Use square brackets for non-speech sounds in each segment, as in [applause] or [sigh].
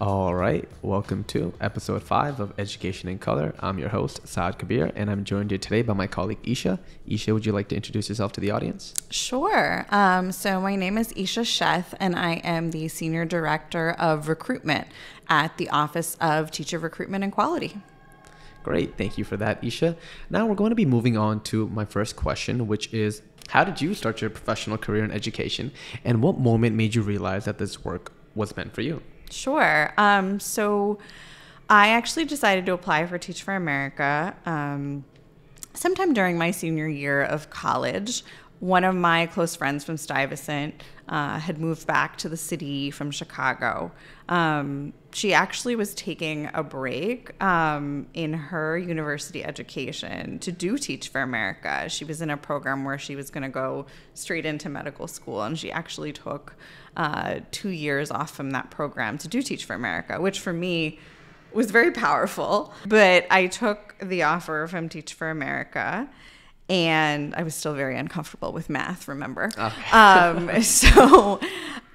All right, welcome to episode five of Education in Color. I'm your host, Saad Kabir, and I'm joined here today by my colleague Isha. Isha, would you like to introduce yourself to the audience? Sure. Um, so, my name is Isha Sheth, and I am the Senior Director of Recruitment at the Office of Teacher Recruitment and Quality. Great, thank you for that, Isha. Now we're going to be moving on to my first question, which is How did you start your professional career in education, and what moment made you realize that this work was meant for you? Sure. Um, so I actually decided to apply for Teach for America um, sometime during my senior year of college. One of my close friends from Stuyvesant uh, had moved back to the city from Chicago. Um, she actually was taking a break um, in her university education to do Teach for America. She was in a program where she was going to go straight into medical school, and she actually took uh, two years off from that program to do Teach for America, which for me was very powerful. But I took the offer from Teach for America. And I was still very uncomfortable with math, remember? Okay. Ah. Um, [laughs] so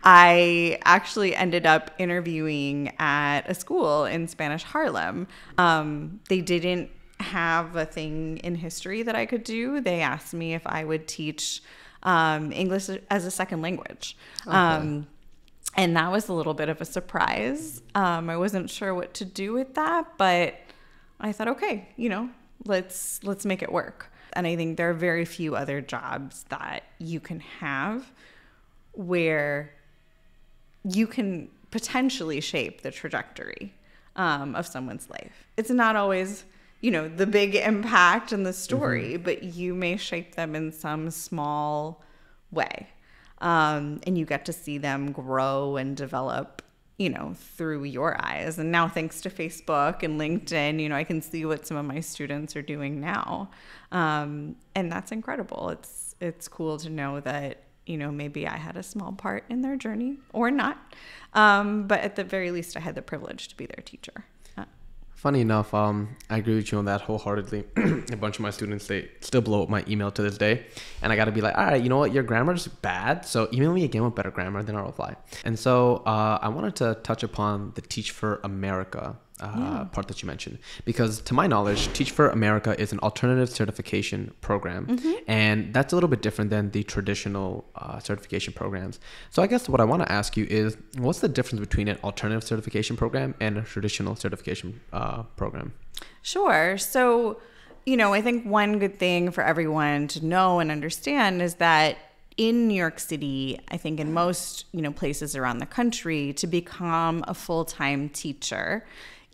I actually ended up interviewing at a school in Spanish Harlem. Um, they didn't have a thing in history that I could do. They asked me if I would teach um, English as a second language. Okay. Um, and that was a little bit of a surprise. Um, I wasn't sure what to do with that, but I thought, okay, you know, let's let's make it work. And I think there are very few other jobs that you can have where you can potentially shape the trajectory um, of someone's life. It's not always you know the big impact and the mm-hmm. story mm-hmm. but you may shape them in some small way um, and you get to see them grow and develop you know through your eyes and now thanks to facebook and linkedin you know i can see what some of my students are doing now um, and that's incredible it's it's cool to know that you know maybe i had a small part in their journey or not um, but at the very least i had the privilege to be their teacher funny enough, um, I agree with you on that wholeheartedly. [clears throat] a bunch of my students they still blow up my email to this day, and I got to be like, all right, you know what, your grammar's bad, so email me again with better grammar, then I'll reply. And so uh, I wanted to touch upon the Teach for America uh, yeah. part that you mentioned because to my knowledge teach for america is an alternative certification program mm-hmm. and that's a little bit different than the traditional uh, certification programs so i guess what i want to ask you is what's the difference between an alternative certification program and a traditional certification uh, program sure so you know i think one good thing for everyone to know and understand is that in New York City, I think in most, you know, places around the country to become a full-time teacher,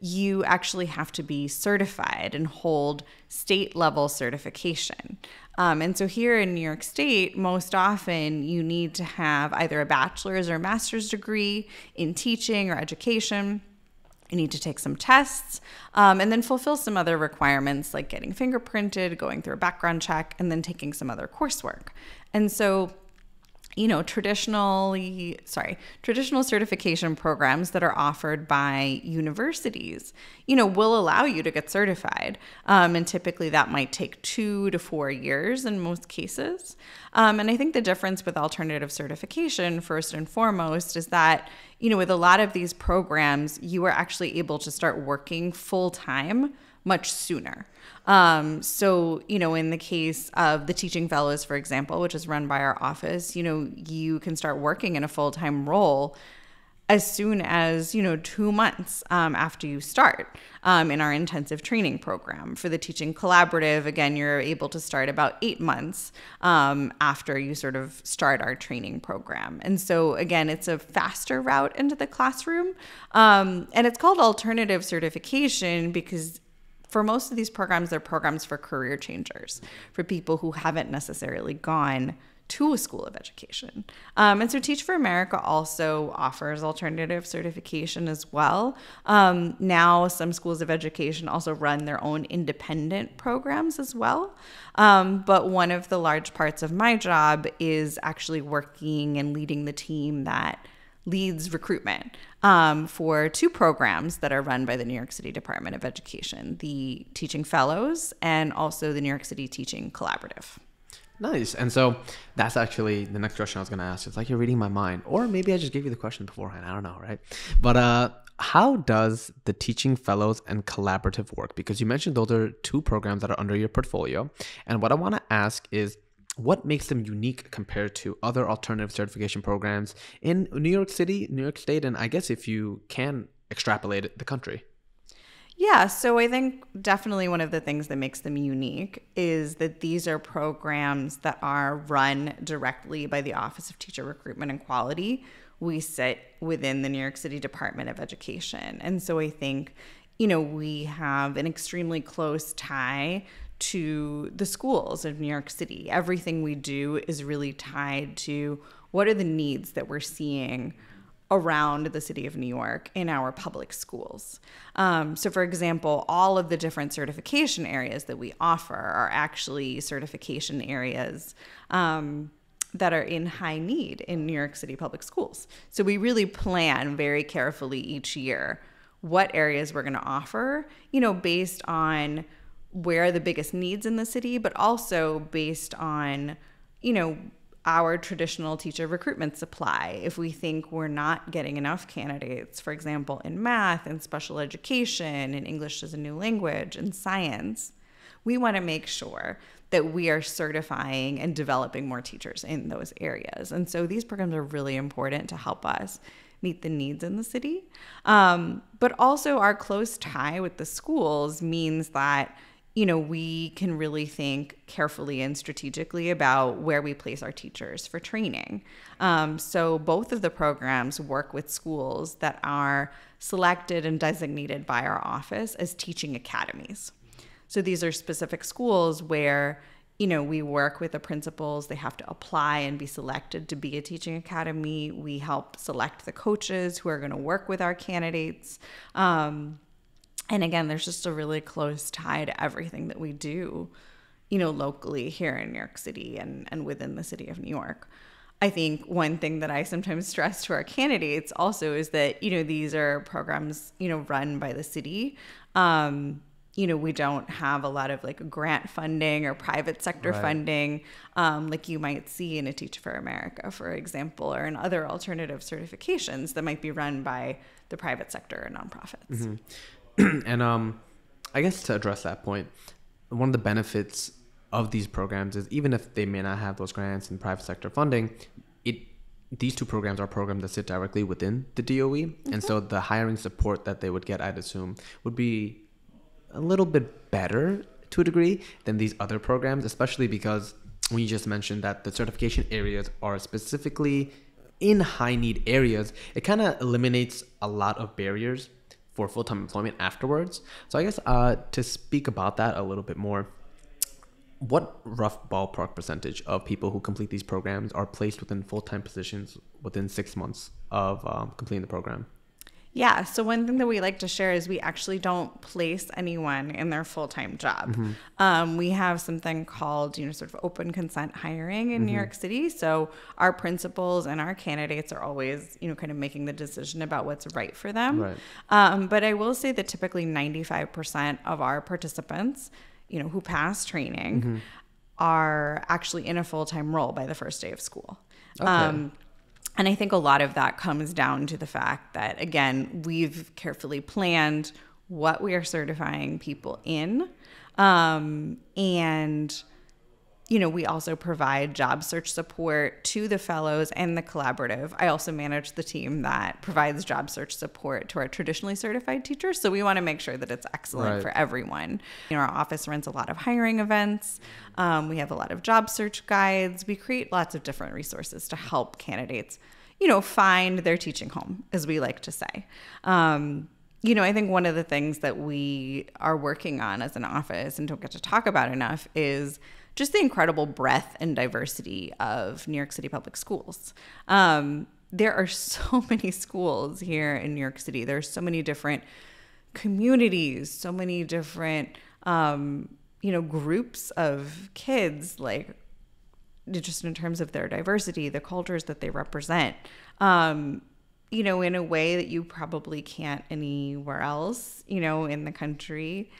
you actually have to be certified and hold state level certification. Um, and so here in New York State, most often you need to have either a bachelor's or master's degree in teaching or education. You need to take some tests um, and then fulfill some other requirements like getting fingerprinted, going through a background check, and then taking some other coursework. And so you know, traditionally, sorry, traditional certification programs that are offered by universities, you know, will allow you to get certified. Um, and typically that might take two to four years in most cases. Um, and I think the difference with alternative certification, first and foremost, is that, you know, with a lot of these programs, you are actually able to start working full time much sooner. Um, so, you know, in the case of the Teaching Fellows, for example, which is run by our office, you know, you can start working in a full time role as soon as, you know, two months um, after you start um, in our intensive training program. For the Teaching Collaborative, again, you're able to start about eight months um, after you sort of start our training program. And so, again, it's a faster route into the classroom. Um, and it's called alternative certification because for most of these programs, they're programs for career changers, for people who haven't necessarily gone to a school of education. Um, and so Teach for America also offers alternative certification as well. Um, now, some schools of education also run their own independent programs as well. Um, but one of the large parts of my job is actually working and leading the team that leads recruitment um, for two programs that are run by the New York City Department of Education the Teaching Fellows and also the New York City Teaching Collaborative. Nice. And so that's actually the next question I was going to ask. It's like you're reading my mind. Or maybe I just gave you the question beforehand. I don't know, right? But uh, how does the teaching fellows and collaborative work? Because you mentioned those are two programs that are under your portfolio. And what I want to ask is, what makes them unique compared to other alternative certification programs in New York City, New York State, and I guess if you can extrapolate it, the country? Yeah, so I think definitely one of the things that makes them unique is that these are programs that are run directly by the Office of Teacher Recruitment and Quality. We sit within the New York City Department of Education. And so I think, you know, we have an extremely close tie to the schools of New York City. Everything we do is really tied to what are the needs that we're seeing around the city of New York in our public schools. Um, so, for example, all of the different certification areas that we offer are actually certification areas. Um, that are in high need in New York City public schools. So we really plan very carefully each year what areas we're going to offer, you know, based on where are the biggest needs in the city, but also based on, you know, our traditional teacher recruitment supply. If we think we're not getting enough candidates, for example, in math and special education in English as a new language and science, we want to make sure that we are certifying and developing more teachers in those areas. And so these programs are really important to help us meet the needs in the city. Um, but also, our close tie with the schools means that you know, we can really think carefully and strategically about where we place our teachers for training. Um, so, both of the programs work with schools that are selected and designated by our office as teaching academies. So, these are specific schools where you know, we work with the principals. They have to apply and be selected to be a teaching academy. We help select the coaches who are going to work with our candidates. Um, and again, there's just a really close tie to everything that we do, you know, locally here in New York City and, and within the city of New York. I think one thing that I sometimes [laughs] stress to our candidates also is that, you know, these are programs, you know, run by the city. Um, you know, we don't have a lot of like grant funding or private sector right. funding, um, like you might see in a Teach for America, for example, or in other alternative certifications that might be run by the private sector or nonprofits. Mm -hmm. [clears throat] and um, I guess to address that point, one of the benefits of these programs is even if they may not have those grants and private sector funding, it these two programs are programs that sit directly within the DOE, mm-hmm. and so the hiring support that they would get, I'd assume, would be a little bit better to a degree than these other programs, especially because we just mentioned that the certification areas are specifically in high need areas. It kind of eliminates a lot of barriers for full time employment afterwards. So I guess uh, to speak about that a little bit more, what rough ballpark percentage of people who complete these programs are placed within full time positions within six months of um, completing the program? Yeah. So, one thing that we like to share is we actually don't place anyone in their full time job. Mm-hmm. Um, we have something called, you know, sort of open consent hiring in mm-hmm. New York City. So, our principals and our candidates are always, you know, kind of making the decision about what's right for them. Right. Um, but I will say that typically 95% of our participants, you know, who pass training mm-hmm. are actually in a full time role by the first day of school. Okay. Um, and I think a lot of that comes down to the fact that, again, we've carefully planned what we are certifying people in. Um, and you know, we also provide job search support to the fellows and the collaborative. I also manage the team that provides job search support to our traditionally certified teachers. So we want to make sure that it's excellent right. for everyone. You know, our office runs a lot of hiring events. Um, we have a lot of job search guides. We create lots of different resources to help candidates, you know, find their teaching home, as we like to say. Um, you know, I think one of the things that we are working on as an office and don't get to talk about enough is just the incredible breadth and diversity of New York City public schools. Um, there are [laughs] so many schools here in New York City. There are so many different communities, so many different um, you know groups of kids, like just in terms of their diversity, the cultures that they represent. Um, you know, in a way that you probably can't anywhere else. You know, in the country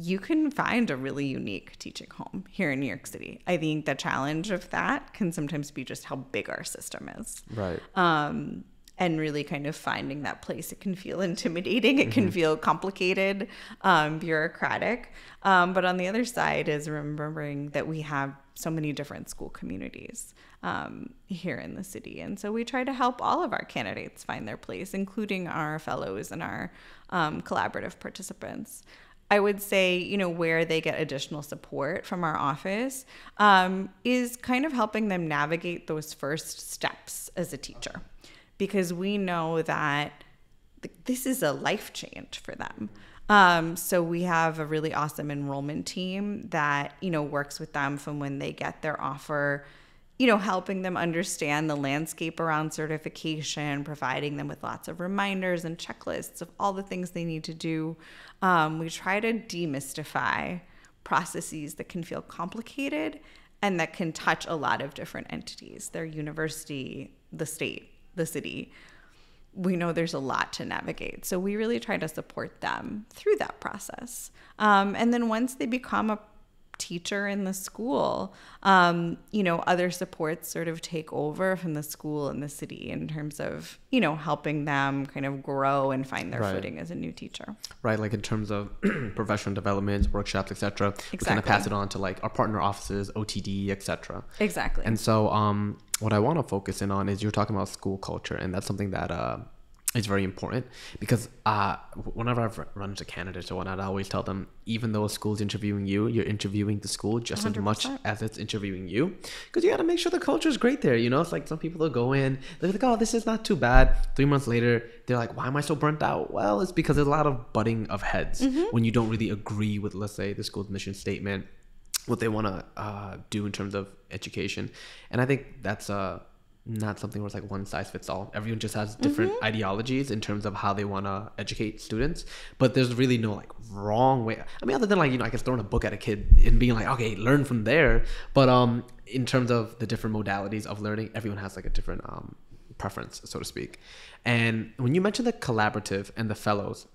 you can find a really unique teaching home here in New York City. I think the challenge of that can sometimes be just how big our system is. Right. Um, and really kind of finding that place. It can feel intimidating, it can mm -hmm. feel complicated, um, bureaucratic. Um, but on the other side is remembering that we have so many different school communities um, here in the city. And so we try to help all of our candidates find their place, including our fellows and our um, collaborative participants. I would say, you know, where they get additional support from our office um, is kind of helping them navigate those first steps as a teacher because we know that this is a life change for them. Um, so we have a really awesome enrollment team that, you know, works with them from when they get their offer you know, helping them understand the landscape around certification, providing them with lots of reminders and checklists of all the things they need to do. Um, we try to demystify processes that can feel complicated and that can touch a lot of different entities their university, the state, the city. We know there's a lot to navigate. So we really try to support them through that process. Um, and then once they become a teacher in the school. Um, you know, other supports sort of take over from the school and the city in terms of, you know, helping them kind of grow and find their right. footing as a new teacher. Right, like in terms of [clears throat] professional developments, workshops, etc. Exactly. We kind of pass it on to like our partner offices, OTD, etc. Exactly. And so um, what I want to focus in on is you're talking about school culture and that's something that uh, is very important because uh, whenever I've run into candidates or whatnot, I always tell them even though a school's interviewing you, you're interviewing the school just 100%. as much as it's interviewing you because you got to make sure the culture is great there. You know, it's like some people will go in, they're like, oh, this is not too bad. Three months later, they're like, why am I so burnt out? Well, it's because there's a lot of butting of heads mm-hmm. when you don't really agree with, let's say, the school's mission statement, what they want to uh, do in terms of education. And I think that's a. Uh, not something where it's like one size fits all. Everyone just has different mm-hmm. ideologies in terms of how they want to educate students. But there's really no like wrong way. I mean, other than like you know, I guess throwing a book at a kid and being like, okay, learn from there. But um, in terms of the different modalities of learning, everyone has like a different um preference, so to speak. And when you mention the collaborative and the fellows,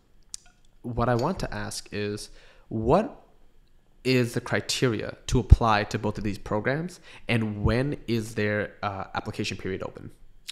what I want to ask is, what is the criteria to apply to both of these programs, and when is their uh, application period open?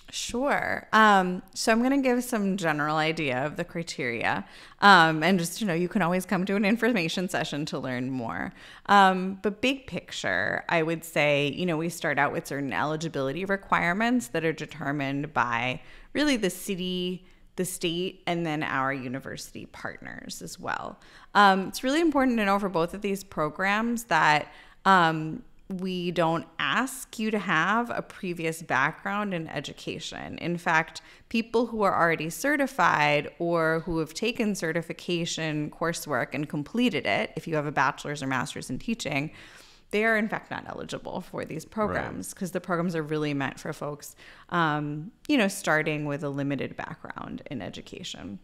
Sure. Um, so I'm going to give some general idea of the criteria. Um, and just, you know, you can always come to an information session to learn more. Um, but big picture, I would say, you know, we start out with certain eligibility requirements that are determined by really the city the state and then our university partners as well. Um, it's really important to know for both of these programs that um, we don't ask you to have a previous background in education. In fact, people who are already certified or who have taken certification coursework and completed it, if you have a bachelor's or master's in teaching, they are in fact not eligible for these programs because right. the programs are really meant for folks, um, you know, starting with a limited background in education.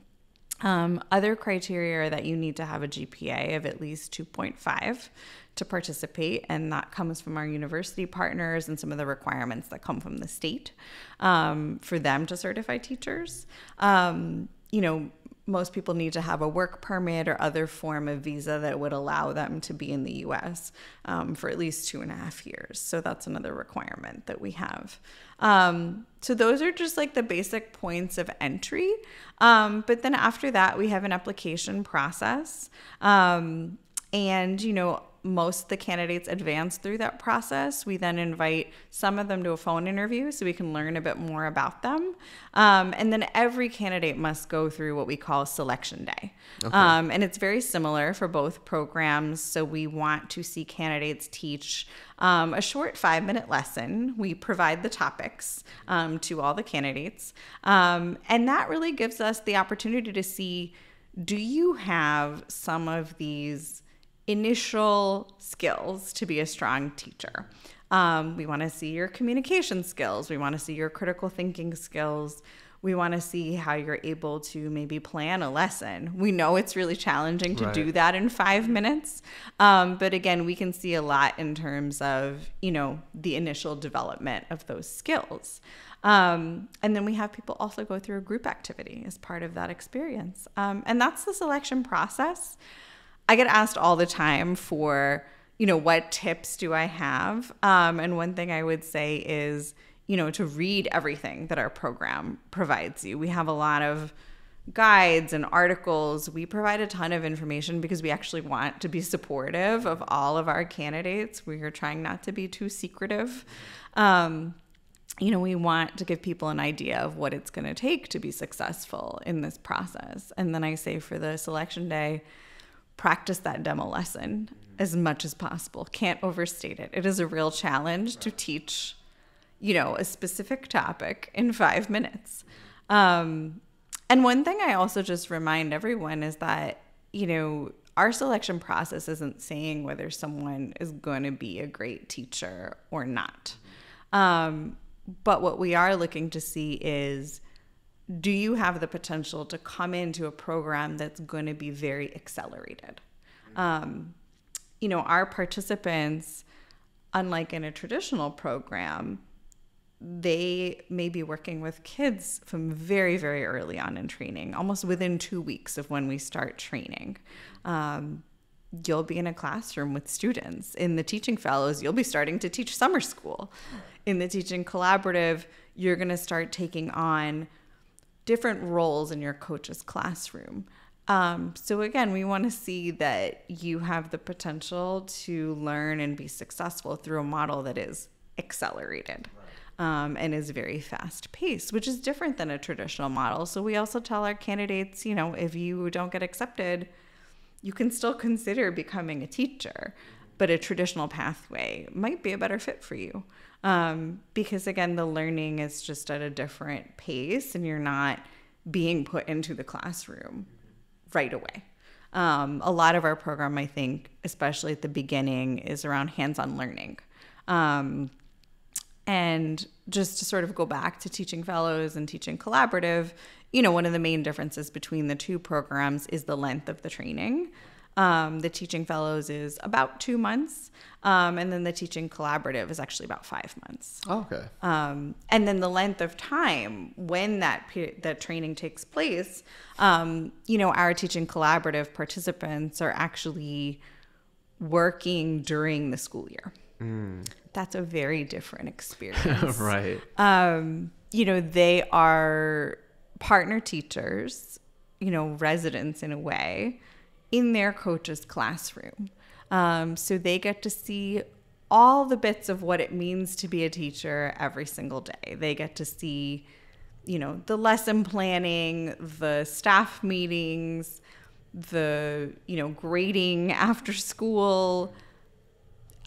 Um, other criteria that you need to have a GPA of at least 2.5 to participate, and that comes from our university partners and some of the requirements that come from the state um, for them to certify teachers. Um, you know, most people need to have a work permit or other form of visa that would allow them to be in the US um, for at least two and a half years. So that's another requirement that we have. Um, so those are just like the basic points of entry. Um, but then after that, we have an application process. Um, and, you know, most of the candidates advance through that process. We then invite some of them to a phone interview so we can learn a bit more about them. Um, and then every candidate must go through what we call selection day. Okay. Um, and it's very similar for both programs. So we want to see candidates teach um, a short five minute lesson. We provide the topics um, to all the candidates. Um, and that really gives us the opportunity to see do you have some of these initial skills to be a strong teacher. Um, we want to see your communication skills. We want to see your critical thinking skills. We want to see how you're able to maybe plan a lesson. We know it's really challenging to right. do that in five minutes. Um, but again, we can see a lot in terms of, you know, the initial development of those skills. Um, and then we have people also go through a group activity as part of that experience. Um, and that's the selection process. I get asked all the time for, you know, what tips do I have? Um, and one thing I would say is, you know, to read everything that our program provides you. We have a lot of guides and articles. We provide a ton of information because we actually want to be supportive of all of our candidates. We are trying not to be too secretive. Um, you know, we want to give people an idea of what it's going to take to be successful in this process. And then I say for the selection day, practice that demo lesson as much as possible. Can't overstate it. It is a real challenge right. to teach, you know, a specific topic in five minutes. Um, and one thing I also just remind everyone is that, you know, our selection process isn't saying whether someone is going to be a great teacher or not. Um, but what we are looking to see is do you have the potential to come into a program that's going to be very accelerated? Um, you know, our participants, unlike in a traditional program, they may be working with kids from very, very early on in training, almost within two weeks of when we start training. Um, you'll be in a classroom with students. In the teaching fellows, you'll be starting to teach summer school. In the teaching collaborative, you're going to start taking on different roles in your coach's classroom. Um, so, again, we want to see that you have the potential to learn and be successful through a model that is accelerated. Um, and is very fast paced, which is different than a traditional model. So, we also tell our candidates, you know, if you don't get accepted, you can still consider becoming a teacher but a traditional pathway might be a better fit for you. Um, because again, the learning is just at a different pace and you're not being put into the classroom right away. Um, a lot of our program, I think, especially at the beginning, is around hands on learning. Um, and just to sort of go back to teaching fellows and teaching collaborative, you know, one of the main differences between the two programs is the length of the training. Um, the teaching fellows is about two months. Um, and then the teaching collaborative is actually about five months. Oh, okay. Um, and then the length of time when that that training takes place, um, you know, our teaching collaborative participants are actually working during the school year. Mm. That's a very different [laughs] experience, right? Um, you know, they are partner teachers, you know, residents in a way in their coach's classroom. Um, so they get to see all the bits of what it means to be a teacher every single day. They get to see, you know, the lesson planning, the staff meetings, the, you know, grading [laughs] after school,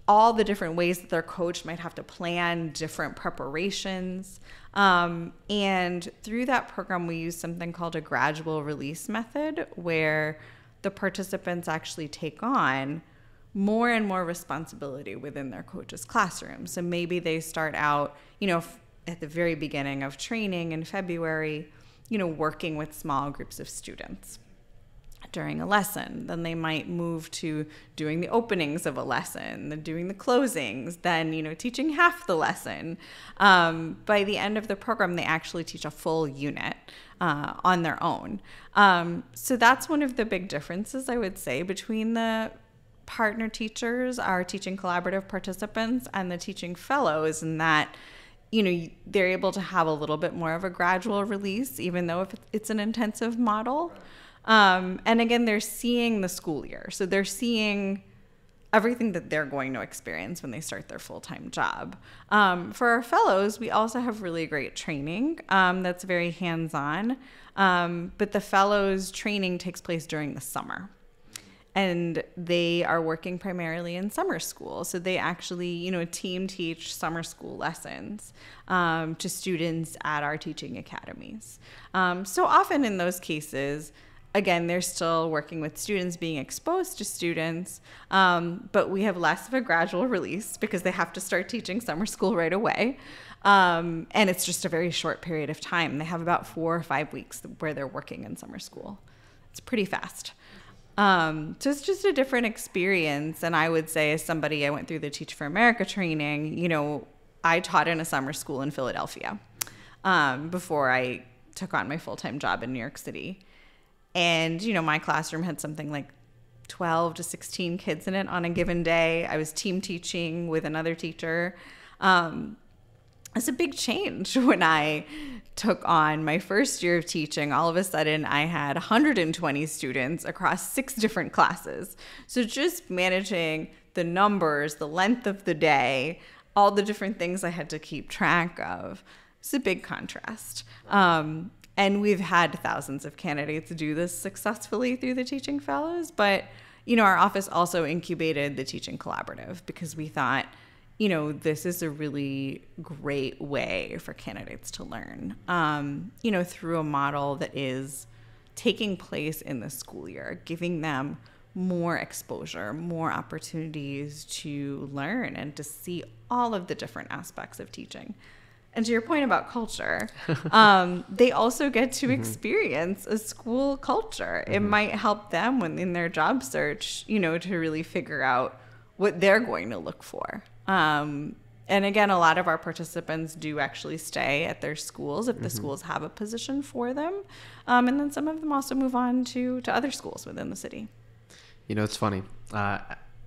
all the different ways that their coach might have to plan different preparations. Um, and through that program, we use something called a gradual release method where the participants actually take on more and more responsibility within their coach's classroom. So maybe they start out, you know, at the very beginning of training in February, you know, working with small groups of students during a lesson. Then they might move to doing the openings of a lesson, then doing the closings, then, you know, teaching half the lesson. Um, by the end of the program, they actually teach a full unit. Uh, on their own. Um, so that's one of the big differences I would say between the partner teachers, our teaching collaborative participants, and the teaching fellows, in that you know they're able to have a little bit more of a gradual release, even though if it's an intensive model. Um, and again, they're seeing the school year. So they're seeing everything that they're going to experience when they start their full time job. Um, for our fellows, we also have really great training um, that's very hands on, um, but the fellows' training takes place during the summer. And they are working primarily in summer school. So they actually, you know, team teach summer school lessons um, to students at our teaching academies. Um, so often in those cases, again, they're still working with students, being exposed to students, um, but we have less of a gradual release because they have to start teaching summer school right away. Um, and it's just a very short period of time. They have about four or five weeks where they're working in summer school. It's pretty fast. Um, so it's just a different experience. And I would say, as somebody, I went through the Teach for America training, you know, I taught in a summer school in Philadelphia um, before I took on my full time job in New York City. And, you know, my classroom had something like 12 to 16 kids in it on a given day. I was team teaching with another teacher. Um, it's a big change [laughs] when I took on my first year of teaching. All of a sudden, I had 120 students across six different classes. So, just managing the numbers, the length of the day, all the different things I had to keep track of, it's a big contrast. Um, and we've had thousands of candidates do this successfully through the Teaching Fellows. But, you know, our office also incubated the Teaching Collaborative because we thought, you know, this is a really great way for candidates to learn, um, you know, through a model that is taking place in the school year, giving them more exposure, more opportunities to learn and to see all of the different aspects of teaching and to your point about culture, um, they also get to mm-hmm. experience a school culture. Mm-hmm. It might help them when in their job search, you know, to really figure out what they're going to look for. Um, and again, a lot of our participants do actually stay at their schools if the mm-hmm. schools have a position for them, um, and then some of them also move on to to other schools within the city. You know, it's funny. Uh,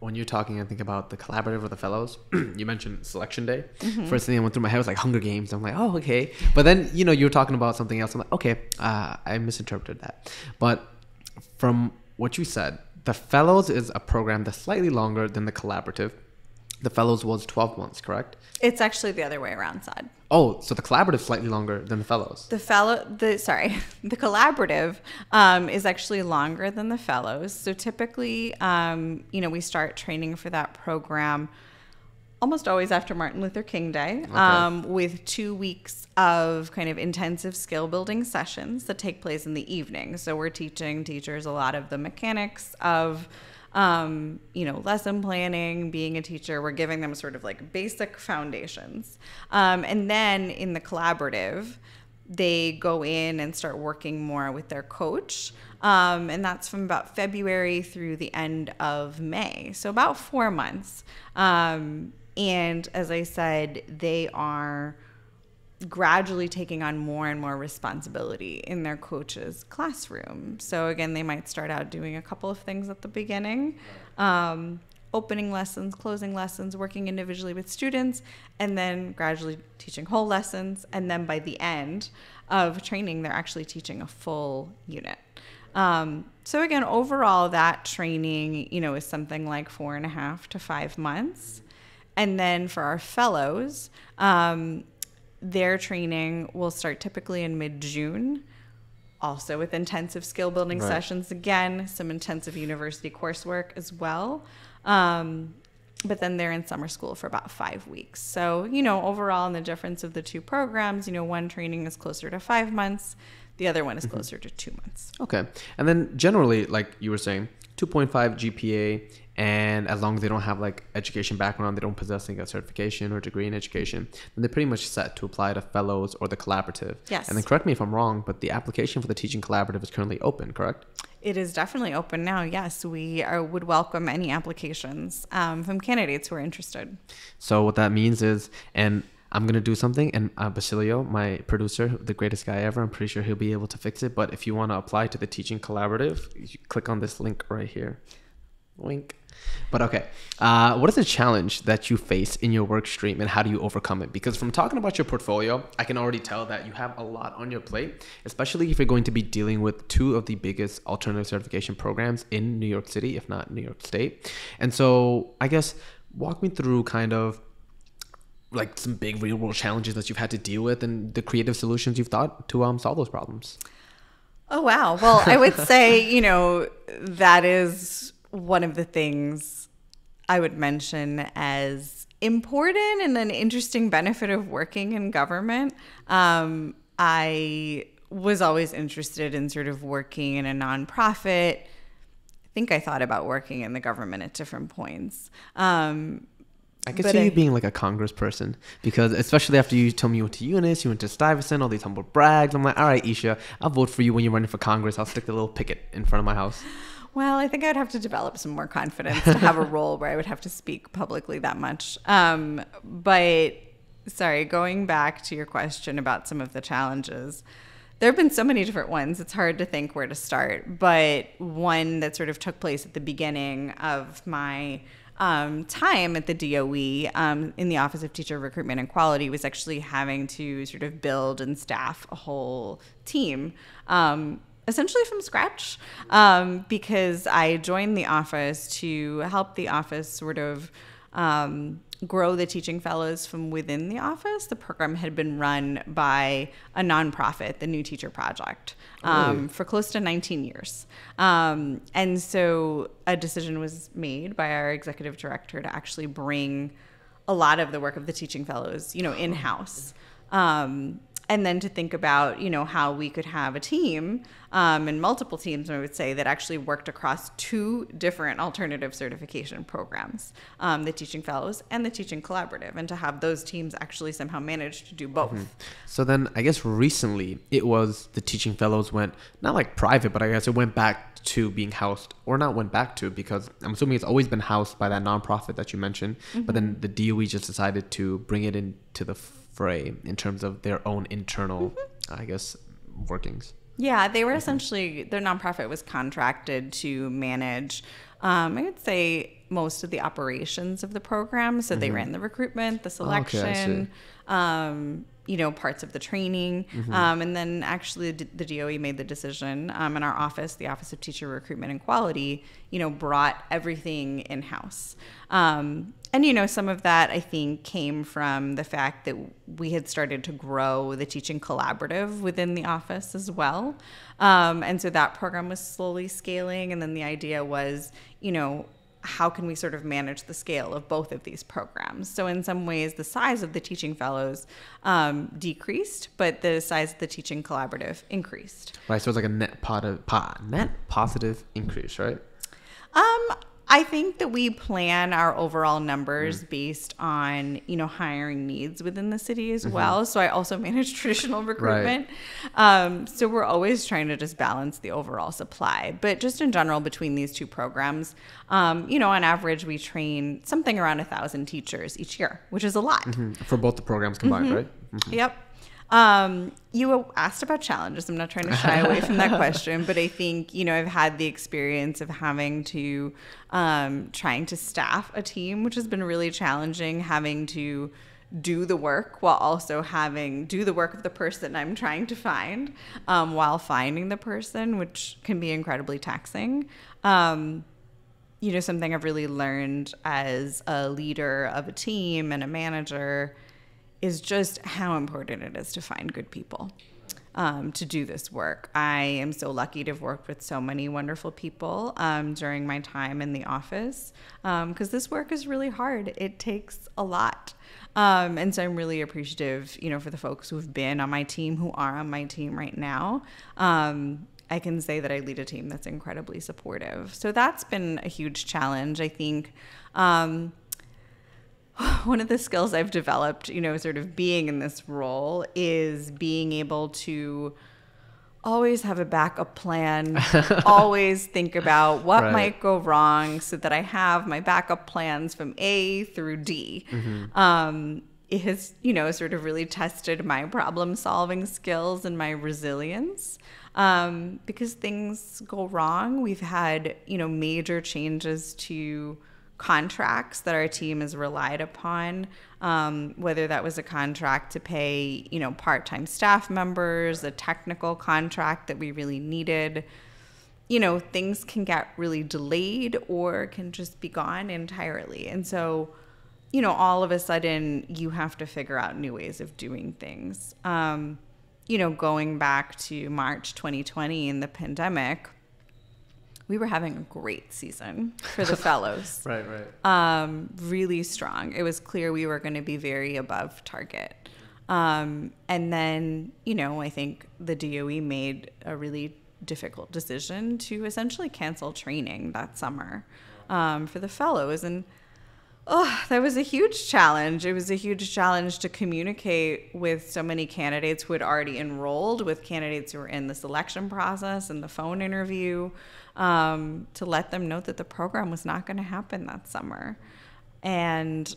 when you're talking, I think about the collaborative with the fellows. [clears throat] you mentioned selection day. Mm-hmm. First thing that went through my head was like Hunger Games. I'm like, oh, okay. But then, you know, you were talking about something else. I'm like, okay, uh, I misinterpreted that. But from what you said, the fellows is a program that's slightly longer than the collaborative. The fellows was 12 months, correct? It's actually the other way around, Sad. Oh, so the collaborative slightly longer than the fellows. The fellow, the sorry, [laughs] the collaborative um, is actually longer than the fellows. So typically, um, you know, we start training for that program almost always after Martin Luther King Day, okay. um, with two weeks of kind of intensive skill building sessions that take place in the evening. So we're teaching teachers a lot of the mechanics of um, you know, lesson planning, being a teacher. We're giving them sort of like basic foundations. Um, and then in the collaborative, they go in and start working more with their coach. Um, and that's from about February through the end of May. So about four months. Um, and as I said, they are gradually taking on more and more responsibility in their coach's classroom. So, again, they might start out doing a couple of things at the beginning. Um, opening lessons, closing lessons, working individually with students, and then gradually teaching whole lessons. And then by the end of training, they're actually teaching a full unit. Um, so again, overall, that training, you know, is something like four and a half to five months. And then for our fellows, um, their training will start typically in mid June, also with intensive skill building right. sessions again, some intensive university coursework as well. Um, but then they're in summer school for about five weeks. So, you know, overall, in the difference of the two programs, you know, one training is closer to five months, the other one is mm-hmm. closer mm -hmm. to two months. Okay. And then generally, like you were saying, 2.5 GPA and as long as they don't have like education background they don't possess like, a certification or degree in education then they're pretty much set to apply to fellows or the collaborative yes and then correct me if i'm wrong but the application for the teaching collaborative is currently open correct it is definitely open now yes we are, uh, would welcome any applications um, from candidates who are interested so what that means is and I'm gonna do something, and uh, Basilio, my producer, the greatest guy ever, I'm pretty sure he'll be able to fix it. But if you want to apply to the Teaching Collaborative, click on this link right here. Wink. But okay, uh, what is the challenge that you face in your work stream and how do you overcome it? Because from talking about your portfolio, I can already tell that you have a lot on your plate, especially if you're going to be dealing with two of the biggest alternative certification programs in New York City, if not New York State. And so I guess walk me through kind of like some big real world challenges that you've had to deal with and the creative solutions you've thought to um, solve those problems. Oh, wow. Well, I would say, you know, that is one of the things I would mention as important and an interesting benefit of working in government. Um, I was always interested in sort of working in a nonprofit. I think I thought about working in the government at different points. Um, I could see I, you being like a congressperson because, especially after you told me you went to UNIS, you went to Stuyvesant, all these humble brags. I'm like, all right, Isha, I'll vote for you when you're running for Congress. I'll stick the little picket in front of my house. Well, I think I'd have to develop some more confidence to have a [laughs] role where I would have to speak publicly that much. Um, but sorry, going back to your question about some of the challenges, there have been so many different ones. It's hard to think where to start. But one that sort of took place at the beginning of my um, time at the DOE um, in the Office of Teacher Recruitment and Quality was actually having to sort of build and staff a whole team. Um, essentially from scratch um, because I joined the office to help the office sort of um, grow the teaching fellows from within the office. The program had been run by a nonprofit, the New Teacher Project, um, for close to 19 years. Um, and so a decision was made by our executive director to actually bring a lot of the work of the teaching fellows, you know, in house. Um, and then to think about you know how we could have a team um, and multiple teams i would say that actually worked across two different alternative certification programs um, the teaching fellows and the teaching collaborative and to have those teams actually somehow manage to do both mm-hmm. so then i guess recently it was the teaching fellows went not like private but i guess it went back to being housed or not went back to because i'm assuming it's always been housed by that nonprofit that you mentioned mm-hmm. but then the doe just decided to bring it into the fray in terms of their own internal, mm-hmm. I guess, workings. Yeah, they were mm-hmm. essentially their nonprofit was contracted to manage. Um, I would say most of the operations of the program. So mm-hmm. they ran the recruitment, the oh, selection, okay, um, you know parts of the training mm-hmm. um, and then actually the doe made the decision um, in our office the office of teacher recruitment and quality you know brought everything in-house um, and you know some of that i think came from the fact that we had started to grow the teaching collaborative within the office as well um, and so that program was slowly scaling and then the idea was you know how can we sort of manage the scale of both of these programs? So, in some ways, the size of the teaching fellows um, decreased, but the size of the teaching collaborative increased. Right. So it's like a net pot of, pot, net positive increase, right? Um, I think that we plan our overall numbers mm based on, you know, hiring needs within the city as mm-hmm. well. So I also [laughs] manage traditional recruitment. Right. Um, so we're always trying to just balance the overall supply. But just in general, between these two programs, um, you know, on average, we train something around a thousand teachers each year, which is a lot. Mm-hmm. For both the programs combined, mm-hmm. right? Mm-hmm. Yep. Um, you asked about challenges. I'm not trying to shy away from that [laughs] question, but I think, you know, I've had the experience of having to, um, trying to staff a team, which has been really challenging, having to do the work while also having do the work of the person I'm trying to find um, while finding the person, which can be incredibly taxing. Um, you know, something I've really learned as a leader of a team and a manager is just how important it is to find good people um, to do this work. I am so lucky to have worked with so many wonderful people um, during my time in the office because um, this work is really hard. It takes a lot. Um, and so I'm really appreciative, you know, for the folks who've been on my team, who are on my team right now. Um, I can say that I lead a team that's incredibly supportive. So that's been a huge challenge. I think um, [sighs] one of the skills I've developed, you know, sort of being in this role is being able to always have a backup plan, [laughs] always think about what right. might go wrong so that I have my backup plans from A through D. Mm-hmm. Um, it has, you know, sort of really tested my problem solving skills and my resilience um, because things go wrong. We've had, you know, major changes to contracts that our team has relied upon, um, whether that was a contract to pay, you know, part-time staff members, a technical contract that we really needed. You know, things can get really delayed or can just be gone entirely. And so, you know, all of a sudden you have to figure out new ways of doing things. Um, you know, going back to March 2020 and the pandemic, we were having a great season for the [laughs] fellows. right, right. Um, really strong. It was clear we were going to be very above target. Um, and then, you know, I think the DOE made a really difficult decision to essentially cancel training that summer um, for the fellows. And oh, that was a huge challenge. It was a huge challenge to communicate with so many candidates who had already enrolled, with candidates who were in the selection process and the phone interview um, to let them know that the program was not going to happen that summer. And,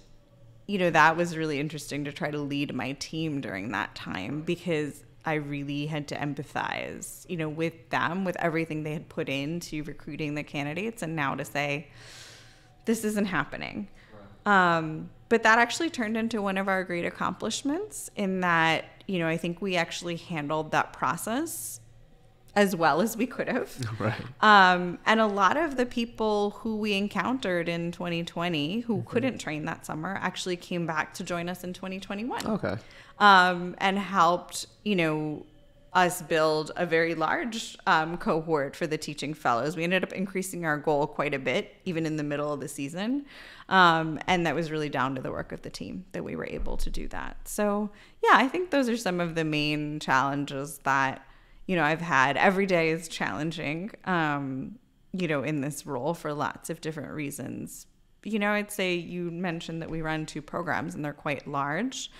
you know, that was really interesting to try to lead my team during that time because I really had to empathize, you know, with them, with everything they had put into recruiting the candidates, and now to say, this isn't happening. Um, but that actually turned into one of our great accomplishments in that, you know, I think we actually handled that process as well as we could have. [laughs] Right. Um, and a lot of the people who we encountered in 2020 who mm-hmm. couldn't train that summer actually came back to join us in 2021. Okay. Um, and helped, you know, us build a very large um, cohort for the teaching fellows. We ended up increasing our goal quite a bit, even in the middle of the season. Um, and that was really down to the work of the team that we were able to do that. So, yeah, I think those are some of the main challenges that you know, I've had every day is challenging, um, you know, in this role for lots of different reasons. You know, I'd say you mentioned that we run two programs and they're quite large.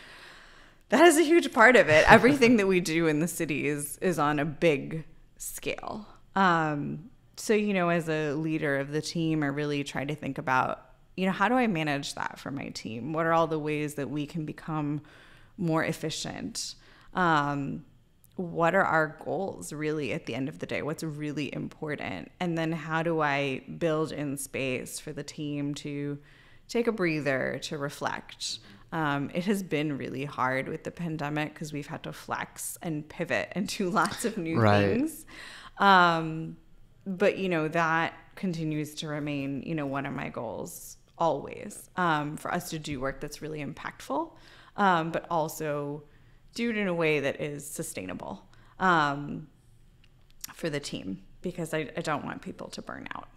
That is a huge part of it. Everything that we do in the city is is on a big scale. Um, so you know, as a leader of the team, I really try to think about you know how do I manage that for my team? What are all the ways that we can become more efficient? Um, what are our goals really at the end of the day? What's really important? And then how do I build in space for the team to take a breather, to reflect? Um, it has been really hard with the pandemic because we've had to flex and pivot and do [laughs] lots of new right. things. Um, but, you know, that continues to remain, you know, one of my goals always um, for us to do work that's really impactful, um, but also do it in a way that is sustainable um, for the team because I, I don't want people to burn out.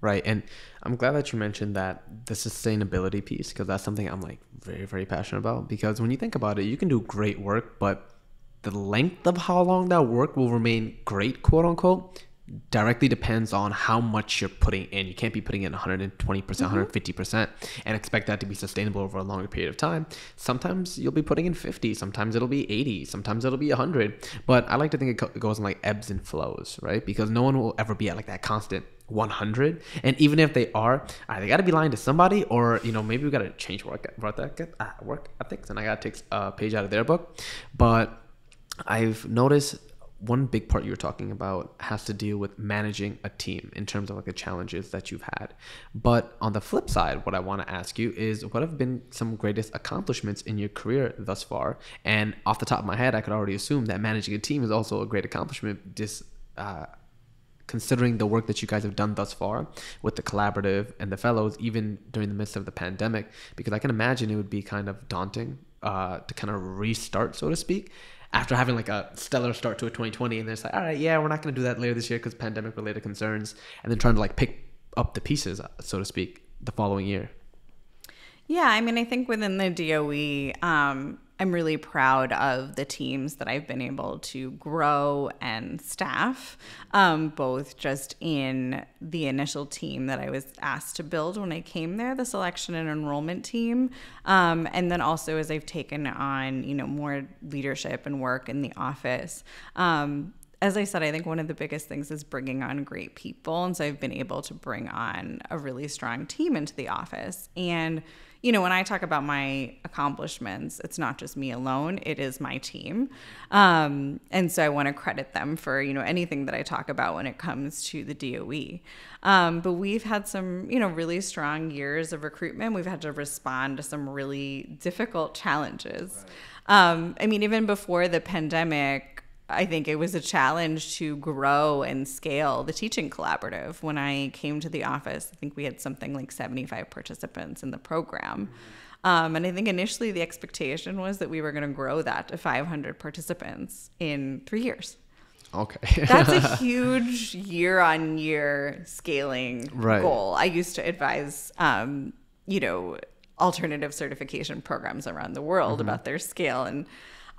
Right. And I'm glad that you mentioned that the sustainability piece, because that's something I'm like very, very passionate about. Because when you think about it, you can do great work, but the length of how long that work will remain great, quote unquote, directly depends on how much you're putting in. You can't be putting in 120%, percent mm hmm 150% and expect that to be sustainable over a longer period of time. Sometimes you'll be putting in 50, sometimes it'll be 80, sometimes it'll be 100. But I like to think it goes in like ebbs and flows, right? Because no one will ever be at like that constant 100 and even if they are uh, they got to be lying to somebody or you know maybe we got to change work uh, work ethics and i got to take a uh, page out of their book but i've noticed one big part you were talking about has to deal with managing a team in terms of like the challenges that you've had. But on the flip side, what I want to ask you is what have been some greatest accomplishments in your career thus far? And off the top of my head, I could already assume that managing a team is also a great accomplishment. uh, considering the work that you guys have done thus far with the collaborative and the fellows, even during the midst of the pandemic, because I can imagine it would be kind of daunting uh, to kind of restart, so to speak after having like a stellar start to a 2020 and they're like all right yeah we're not going to do that later this year because pandemic related concerns and then trying to like pick up the pieces uh, so to speak the following year yeah i mean i think within the doe um, I'm really proud of the teams that I've been able to grow and staff, um, both just in the initial team that I was asked to build when I came there, the selection and enrollment team, um, and then also as I've taken on you know more leadership and work in the office. Um, as I said, I think one of the biggest things is bringing on great people. And so I've been able to bring on a really strong team into the office. And you know, when I talk about my accomplishments, it's not just me alone, it is my team. Um, and so I want to credit them for, you know, anything that I talk about when it comes to the DOE. Um, but we've had some, you know, really strong years of recruitment. We've had to respond to some really difficult challenges. Right. Um, I mean, even before the pandemic, I think it was a challenge to grow and scale the teaching collaborative. When I came to the office, I think we had something like 75 participants in the program. Um, and I think initially the expectation was that we were going to grow that to 500 participants in three years. Okay. [laughs] That's a [laughs] huge year on year scaling right. goal. I used to advise, um, you know, alternative certification programs around the world mm -hmm. about their scale. And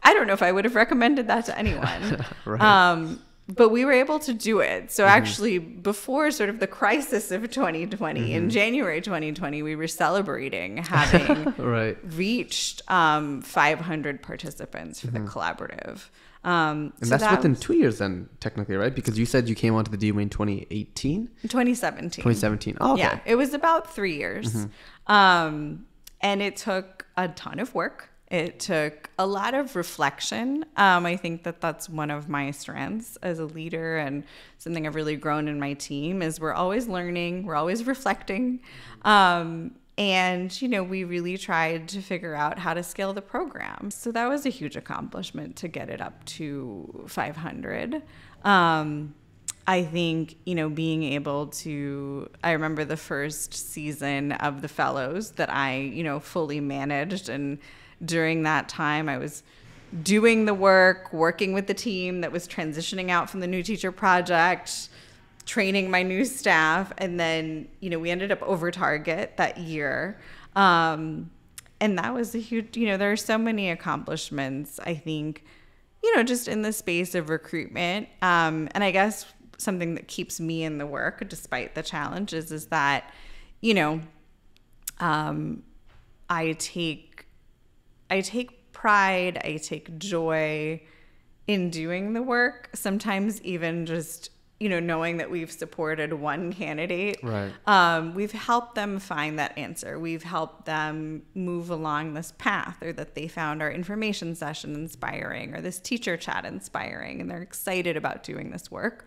I don't know if I would have recommended that to [laughs] anyone. right. Um, but we were able to do it. So mm-hmm. actually, before sort of the crisis of 2020, mm-hmm. in January 2020, we were celebrating having [laughs] right. reached um, 500 participants for mm-hmm. the collaborative. Um, and so that's that within was, two years, then technically, right? Because you said you came onto the DU in 2018, 2017, 2017. Oh, okay. yeah, it was about three years, mm-hmm. um, and it took a ton of work it took a lot of reflection. Um, I think that that's one of my strengths as a leader and something I've really grown in my team is we're always learning, we're always reflecting. Um, and, you know, we really tried to figure out how to scale the program. So that was a huge accomplishment to get it up to 500. Um, I think, you know, being able to, I remember the first season of The Fellows that I, you know, fully managed and during that time, I was doing the work, working with the team that was transitioning out from the new teacher project, training my new staff, and then you know we ended up over target that year. Um, and that was a huge, you know, there are so many accomplishments, I think, you know, just in the space of recruitment. Um, and I guess something that keeps me in the work despite the challenges is that, you know, um, I take I take pride, I take joy in doing the work, sometimes even just you know knowing that we've supported one candidate right um, we've helped them find that answer we've helped them move along this path or that they found our information session inspiring or this teacher chat inspiring and they're excited about doing this work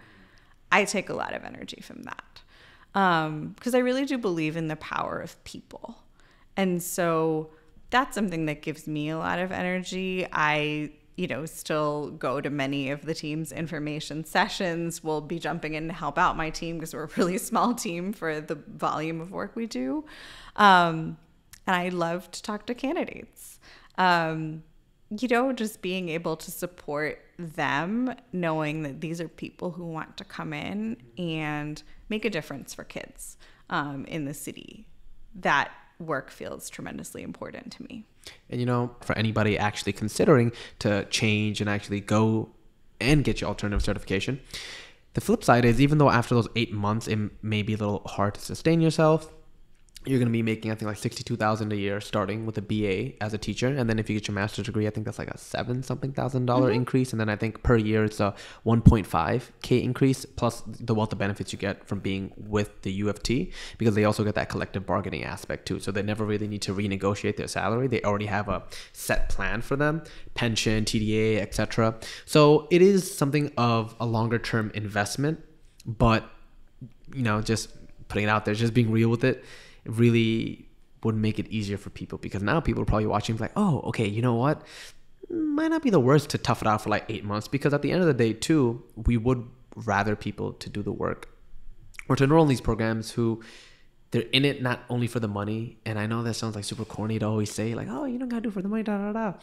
i take a lot of energy from that because um, i really do believe in the power of people and so that's something that gives me a lot of energy. I you know, still go to many of the team's information sessions. We'll be jumping in to help out my team because we're a really [laughs] small team for the volume of work we do. Um, and I love to talk to candidates. Um, you know, just being able to support them, knowing that these are people who want to come in and make a difference for kids um, in the city. That work feels tremendously important to me. And you know, for anybody actually considering to change and actually go and get your alternative certification, the flip side is even though after those eight months it may be a little hard to sustain yourself, you're going to be making I think like sixty two thousand a year starting with a BA as a teacher, and then if you get your master's degree, I think that's like a seven something thousand mm-hmm. increase, and then I think per year it's a one point five k increase plus the wealth of benefits you get from being with the UFT because they also get that collective bargaining aspect too, so they never really need to renegotiate their salary. They already have a set plan for them, pension, TDA, etc. So it is something of a longer term investment, but you know just putting it out there, just being real with it really would make it easier for people because now people are probably watching like, oh, okay, you know what? Might not be the worst to tough it out for like eight months because at the end of the day, too, we would rather people to do the work or to enroll in these programs who they're in it not only for the money. And I know that sounds like super corny to always say, like, oh, you don't gotta do for the money, da da da.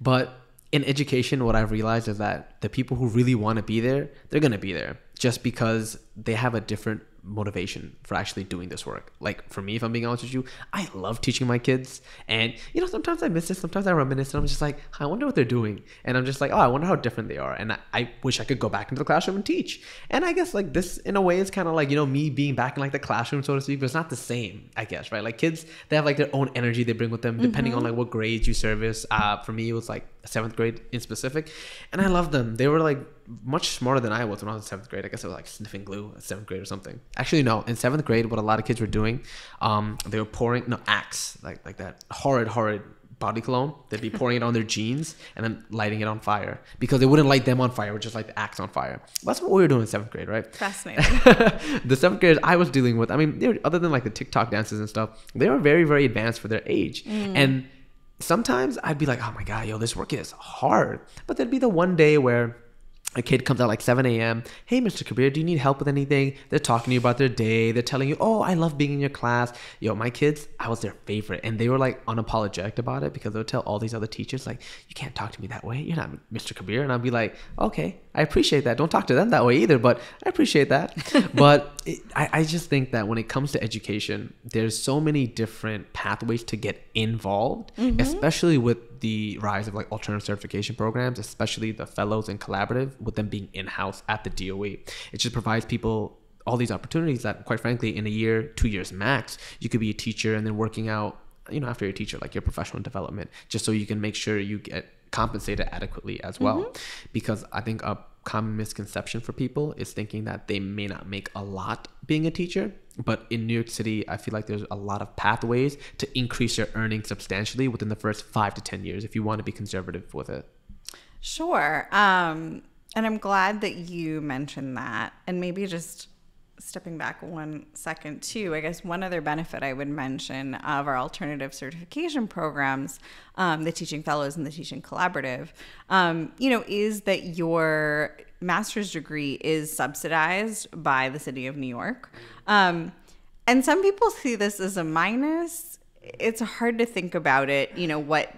But in education, what I've realized is that the people who really wanna be there, they're gonna be there just because they have a different motivation for actually doing this work. Like for me, if I'm being honest with you, I love teaching my kids. And you know, sometimes I miss it, sometimes I reminisce, and I'm just like, I wonder what they're doing. And I'm just like, oh, I wonder how different they are. And I, I wish I could go back into the classroom and teach. And I guess like this in a way is kind of like, you know, me being back in like the classroom, so to speak, but it's not the same, I guess, right? Like kids, they have like their own energy they bring with them mm-hmm. depending mm-hmm. on like what grades you service. Uh for me it was like seventh grade in specific, and I loved them. They were like much smarter than I was when I was in seventh grade. I guess I was like sniffing glue at seventh grade or something. Actually, no, in seventh grade, what a lot of kids were doing, um, they were pouring no Axe like like that horrid horrid body cologne. They'd be [laughs] pouring it on their jeans and then lighting it on fire because they wouldn't light them on fire, just like the axe on fire. That's what we were doing in seventh grade, right? Fascinating. [laughs] the seventh graders I was dealing with, I mean, they were, other than like the TikTok dances and stuff, they were very, very advanced for their age. Mm. And sometimes I'd be like, oh my God, yo, this work is hard. But there'd be the one day where a kid comes out like 7 a.m. Hey, Mr. Kabir, do you need help with anything? They're talking to you about their day. They're telling you, oh, I love being in your class. Yo, my kids, I was their favorite. And they were like unapologetic about it because they would tell all these other teachers, like, you can't talk to me that way. You're not Mr. Kabir. And I'd be like, okay, I appreciate that. Don't talk to them that way either, but I appreciate that. [laughs] but it, I, I just think that when it comes to education, there's so many different pathways to get involved, mm-hmm. especially with the rise of like alternative certification programs, especially the fellows and collaborative, with them being in house at the DOE. It just provides people all these opportunities that, quite frankly, in a year, two years max, you could be a teacher and then working out, you know, after your teacher, like your professional development, just so you can make sure you get compensated adequately as well. Mm-hmm. Because I think a common misconception for people is thinking that they may not make a lot being a teacher but in New York City, I feel like there's a lot of pathways to increase your earnings substantially within the first five to 10 years if you want to be conservative with it. Sure. Um, and I'm glad that you mentioned that. And maybe just stepping back one second too i guess one other benefit i would mention of our alternative certification programs um, the teaching fellows and the teaching collaborative um, you know is that your master's degree is subsidized by the city of new york um, and some people see this as a minus it's hard to think about it you know what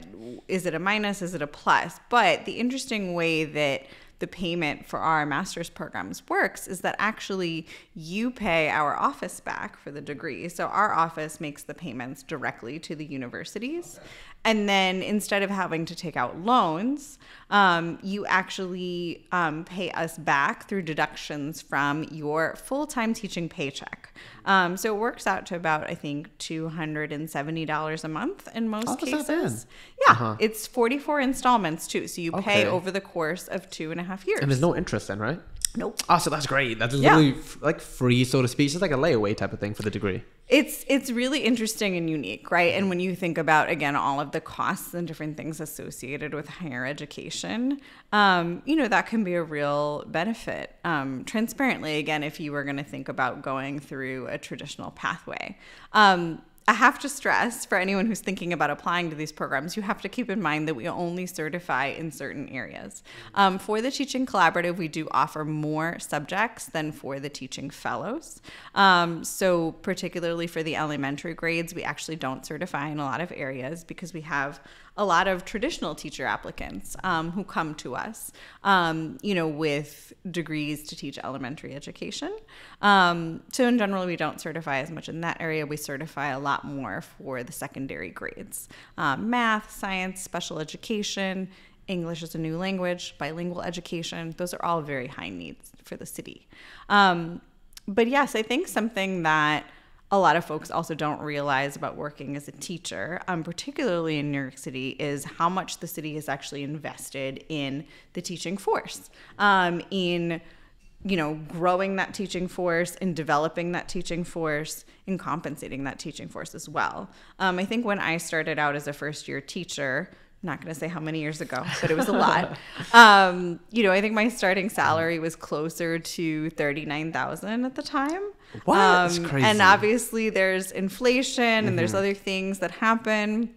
is it a minus is it a plus but the interesting way that the payment for our master's programs works is that actually you pay our office back for the degree. So our office makes the payments directly to the universities. Okay. And then instead of having to take out loans, um, you actually um, pay us back through deductions from your full time teaching paycheck. Um, so it works out to about, I think, $270 a month in most How oh, cases. Yeah, uh-huh. it's 44 installments too. So you okay. pay over the course of two and a half years. And there's no interest then, right? Nope. Also, ah, that's great. That's yeah. literally like free, so to speak. It's like a layaway type of thing for the degree. It's it's really interesting and unique, right? And when you think about again all of the costs and different things associated with higher education, um, you know that can be a real benefit. Um, transparently, again, if you were going to think about going through a traditional pathway. Um, I have to stress for anyone who's thinking about applying to these programs, you have to keep in mind that we only certify in certain areas. Um, for the Teaching Collaborative, we do offer more subjects than for the Teaching Fellows. Um, so, particularly for the elementary grades, we actually don't certify in a lot of areas because we have a lot of traditional teacher applicants um, who come to us, um, you know, with degrees to teach elementary education. Um, so in general, we don't certify as much in that area. We certify a lot more for the secondary grades, um, math, science, special education, English as a new language, bilingual education. Those are all very high needs for the city. Um, but yes, I think something that a lot of folks also don't realize about working as a teacher, um, particularly in New York City, is how much the city has actually invested in the teaching force, um, in you know growing that teaching force, in developing that teaching force, in compensating that teaching force as well. Um, I think when I started out as a first year teacher not going to say how many years ago, but it was a lot. [laughs] um, you know, I think my starting salary was closer to 39,000 at the time. Wow, um, And obviously there's inflation mm-hmm. and there's mm-hmm. other things that happen,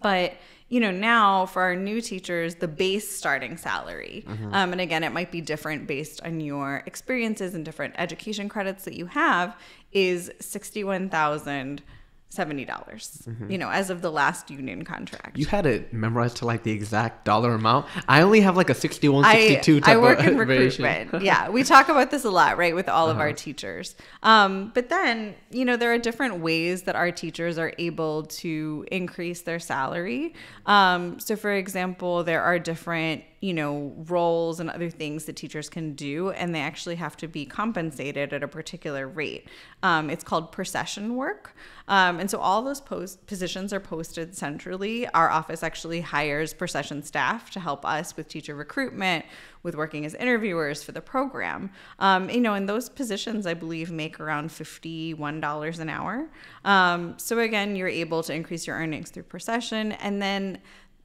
but you know, now for our new teachers, the base starting salary. Mm-hmm. Um, and again, it might be different based on your experiences and different education credits that you have is 61,000 seventy dollars. Mm-hmm. You know, as of the last union contract. You had it memorized to like the exact dollar amount. I only have like a sixty-one, sixty-two. I, I work in recruitment. [laughs] yeah, we talk about this a lot, right, with all uh-huh. of our uh-huh. teachers. Um, but then you know there are different ways that our teachers are able to increase their salary. Um, so, for example, there are different you know, roles and other things that teachers can do, and they actually have to be compensated at a particular rate. Um, it's called procession work. Um, and so all those positions are posted centrally. Our office actually hires procession staff to help us with teacher recruitment, with working as interviewers for the program. Um, you know, and those positions, I believe, make around $51 an hour. Um, so again, you're able to increase your earnings through procession. And then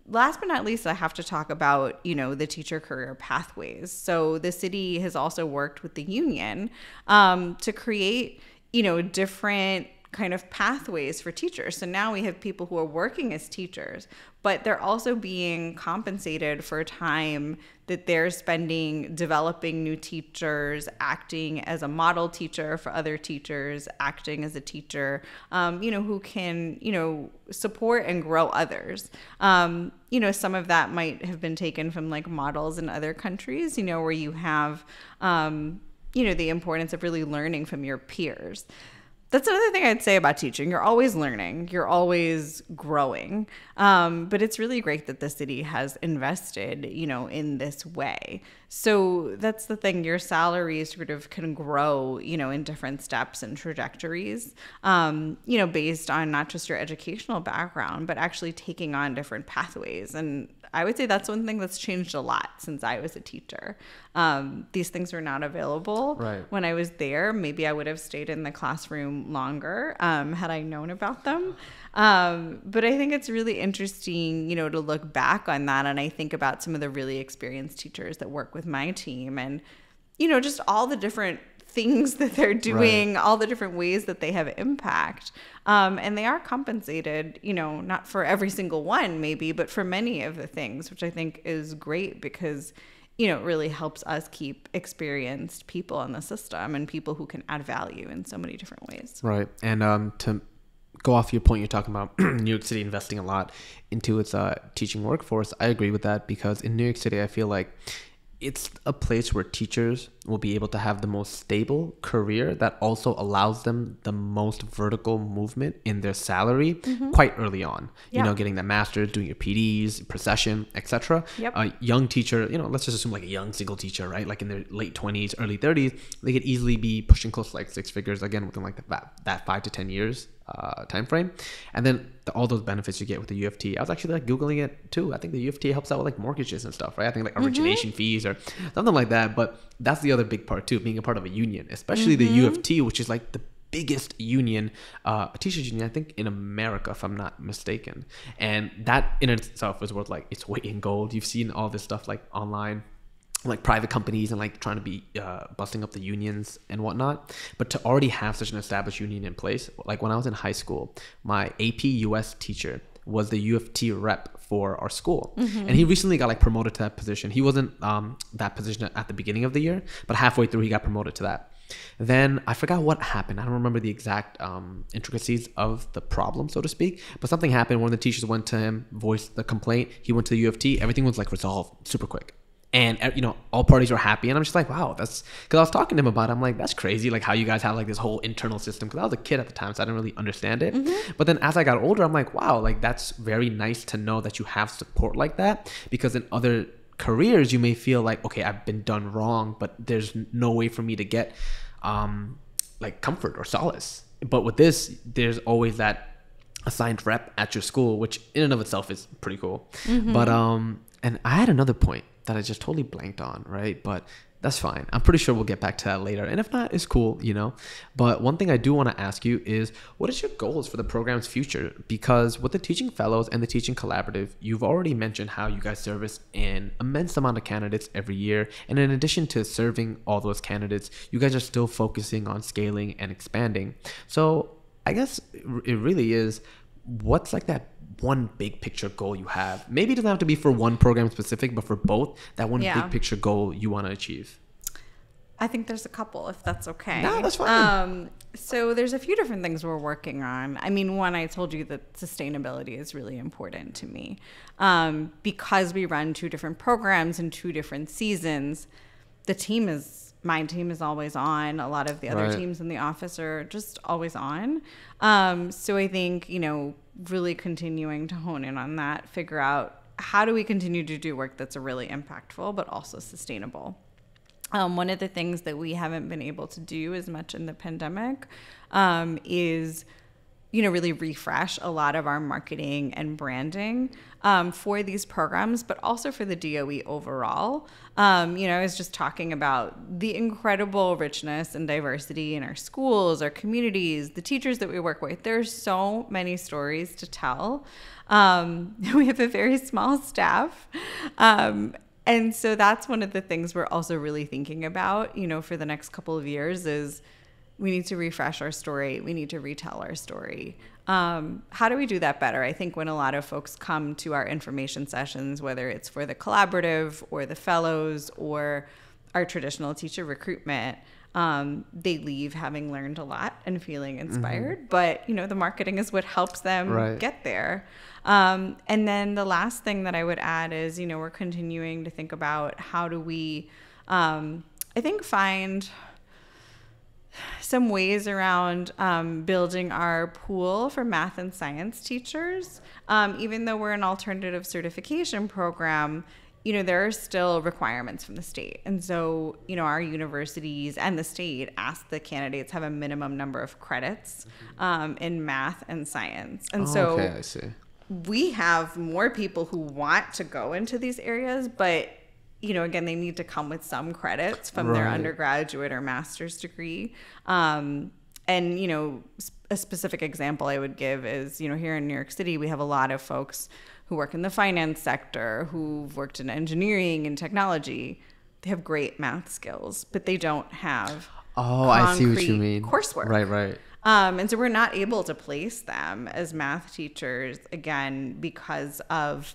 last but not least, I have to talk about, you know, the teacher career pathways. So the city has also worked with the union um, to create, you know, different kind of pathways for teachers. So now we have people who are working as teachers, but they're also being compensated for time that they're spending developing new teachers, acting as a model teacher for other teachers, acting as a teacher, um, you know, who can, you know, support and grow others. Um, you know, some of that might have been taken from like models in other countries, you know, where you have, um, you know, the importance of really learning from your peers that's another thing I'd say about teaching. You're always learning, you're always growing. Um, but it's really great that the city has invested, you know, in this way. So that's the thing. Your salary sort of can grow, you know, in different steps and trajectories, um, you know, based on not just your educational background, but actually taking on different pathways. And I would say that's one thing that's changed a lot since I was a teacher. Um, these things were not available right. when I was there. Maybe I would have stayed in the classroom longer um, had I known about them. Um, but I think it's really interesting, you know, to look back on that. And I think about some of the really experienced teachers that work with my team and, you know, just all the different things that they're doing, right. all the different ways that they have impact. Um, and they are compensated, you know, not for every single one, maybe, but for many of the things, which I think is great because, you know, it really helps us keep experienced people in the system and people who can add value in so many different ways. Right. And um, to go off your point, you're talking about [clears throat] New York City investing a lot into its uh, teaching workforce. I agree with that because in New York City, I feel like it's a place where teachers will be able to have the most stable career that also allows them the most vertical movement in their salary mm-hmm. quite early on yeah. you know getting that master's doing your pds procession etc yep. a young teacher you know let's just assume like a young single teacher right like in their late 20s early 30s they could easily be pushing close to like six figures again within like the, that five to ten years uh, time frame and then the, all those benefits you get with the uft i was actually like googling it too i think the uft helps out with like mortgages and stuff right i think like mm-hmm. origination mm-hmm. fees or something like that but that's the other big part too being a part of a union especially mm-hmm. the uft which is like the biggest union uh, teachers union i think in america if i'm not mistaken and that in itself is worth like its weight in gold you've seen all this stuff like online like private companies and like trying to be uh, busting up the unions and whatnot. But to already have such an established union in place, like when I was in high school, my AP US teacher was the U of T rep for our school. Mm-hmm. And he recently got like promoted to that position. He wasn't um, that position at the beginning of the year, but halfway through he got promoted to that. Then I forgot what happened. I don't remember the exact um, intricacies of the problem, so to speak, but something happened. One of the teachers went to him, voiced the complaint. He went to the U of T. Everything was like resolved super quick and uh, you know all parties were happy and i'm just like wow that's because i was talking to him about it i'm like that's crazy like how you guys have like this whole internal system because i was a kid at the time so i didn't really understand it mm-hmm. but then as i got older i'm like wow like that's very nice to know that you have support like that because in other careers you may feel like okay i've been done wrong but there's no way for me to get um like comfort or solace but with this there's always that assigned rep at your school which in and of itself is pretty cool mm-hmm. but um and i had another point that I just totally blanked on, right? But that's fine. I'm pretty sure we'll get back to that later. And if not, it's cool, you know. But one thing I do want to ask you is what is your goals for the program's future? Because with the teaching fellows and the teaching collaborative, you've already mentioned how you guys service an immense amount of candidates every year. And in addition to serving all those candidates, you guys are still focusing on scaling and expanding. So I guess it really is what's like that one big picture goal you have? Maybe it doesn't have to be for one program specific, but for both, that one yeah. big picture goal you want to achieve. I think there's a couple, if that's okay. No, that's fine. Um, so there's a few different things we're working on. I mean, one, I told you that sustainability is really important to me um, because we run two different programs in two different seasons. The team is my team is always on. A lot of the other right. teams in the office are just always on. Um, so I think, you know, really continuing to hone in on that, figure out how do we continue to do work that's really impactful but also sustainable. Um, one of the things that we haven't been able to do as much in the pandemic um, is you know really refresh a lot of our marketing and branding um, for these programs, but also for the DOE overall. Um, you know, I was just talking about the incredible richness and diversity in our schools, our communities, the teachers that we work with. There's so many stories to tell. Um, [laughs] we have a very small staff. Um, and so that's one of the things we're also really thinking about, you know, for the next couple of years is we need to refresh our story. We need to retell our story. Um, how do we do that better? I think when a lot of folks come to our information sessions, whether it's for the collaborative or the fellows or our traditional teacher recruitment, um, they leave having learned a lot and feeling mm-hmm. inspired. Mm -hmm. But you know, the marketing is what helps them right. get there. Um, and then the last thing that I would add is, you know, we're continuing to think about how do we, um, I think, find some ways around um, building our pool for math and science teachers. Um, even though we're an alternative certification program, you know, there are still requirements from the state. And so, you know, our universities and the state ask the candidates have a minimum number of credits um, in math and science. And oh, so, okay, I see. we have more people who want to go into these areas, but you know, again, they need to come with some credits from right. their undergraduate or master's degree. Um, and, you know, a specific example I would give is, you know, here in New York City, we have a lot of folks who work in the finance sector, who've worked in engineering and technology. They have great math skills, but they don't have. Oh, I see what you mean. Coursework. Right, right. Um, and so we're not able to place them as math teachers again because of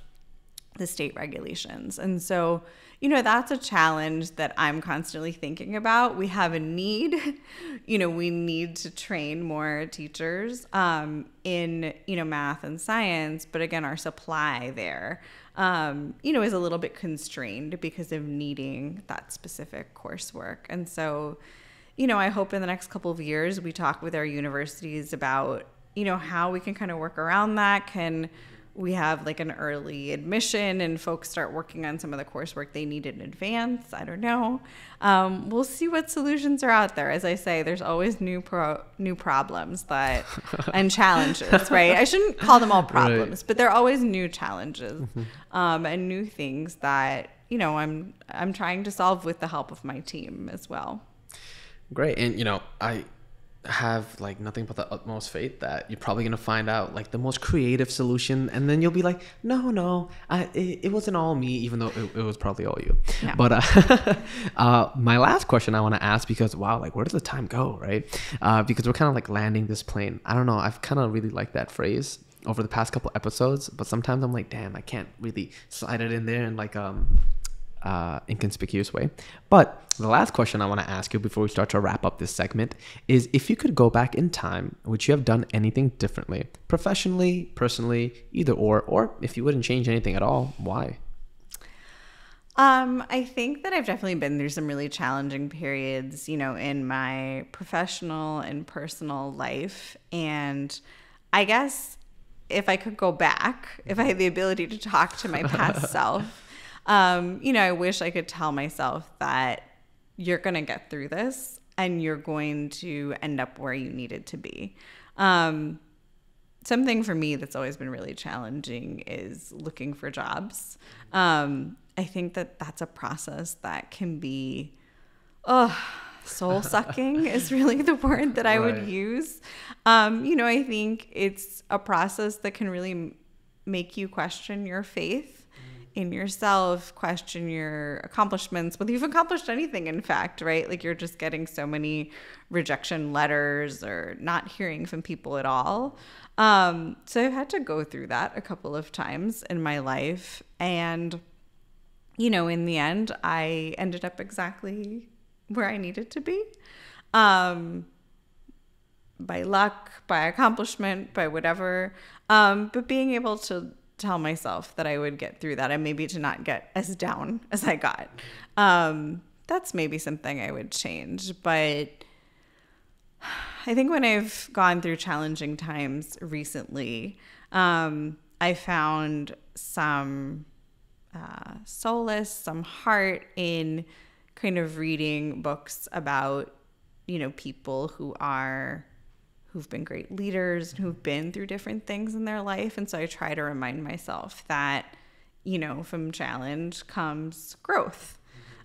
the state regulations. And so you know, that's a challenge that I'm constantly thinking about. We have a need, [laughs] you know, we need to train more teachers um, in, you know, math and science. But again, our supply there, um, you know, is a little bit constrained because of needing that specific coursework. And so, you know, I hope in the next couple of years we talk with our universities about, you know, how we can kind of work around that. Can, we have like an early admission and folks start working on some of the coursework they need in advance. I don't know. Um, we'll see what solutions are out there. As I say, there's always new pro- new problems that [laughs] and challenges, right? I shouldn't call them all problems, right. but there are always new challenges mm-hmm. um, and new things that you know I'm I'm trying to solve with the help of my team as well. Great, and you know I have like nothing but the utmost faith that you're probably gonna find out like the most creative solution and then you'll be like no no I, it, it wasn't all me even though it, it was probably all you but [laughs] uh, uh, my last question i want to ask because wow like where does the time go right uh, because we're kind of like landing this plane i don't know i've kind of really liked that phrase over the past couple episodes but sometimes i'm like damn i can't really slide it in there and like um uh, inconspicuous way. But the last question I want to ask you before we start to wrap up this segment is if you could go back in time, would you have done anything differently, professionally, personally, either or, or if you wouldn't change anything at all, why? Um, I think that I've definitely been through some really challenging periods, you know, in my professional and personal life. And I guess if I could go back, if I had the ability to talk to my [laughs] past self, um, you know, I wish I could tell myself that you're going to get through this and you're going to end up where you needed to be. Um, something for me that's always been really challenging is looking for jobs. Um, I think that that's a process that can be, oh, soul sucking [laughs] is really the word that I right. would use. Um, you know, I think it's a process that can really make you question your faith in yourself, question your accomplishments, whether you've accomplished anything, in fact, right? Like you're just getting so many rejection letters or not hearing from people at all. Um, so I've had to go through that a couple of times in my life. And, you know, in the end, I ended up exactly where I needed to be. Um, by luck, by accomplishment, by whatever. Um, but being able to tell myself that I would get through that and maybe to not get as down [laughs] as I got. Um, that's maybe something I would change. But I think when I've gone through challenging times recently, um, I found some uh, solace, some heart in kind of reading books about, you know, people who are who've been great leaders, who've been through different things in their life. And so I try to remind myself that, you know, from challenge comes growth.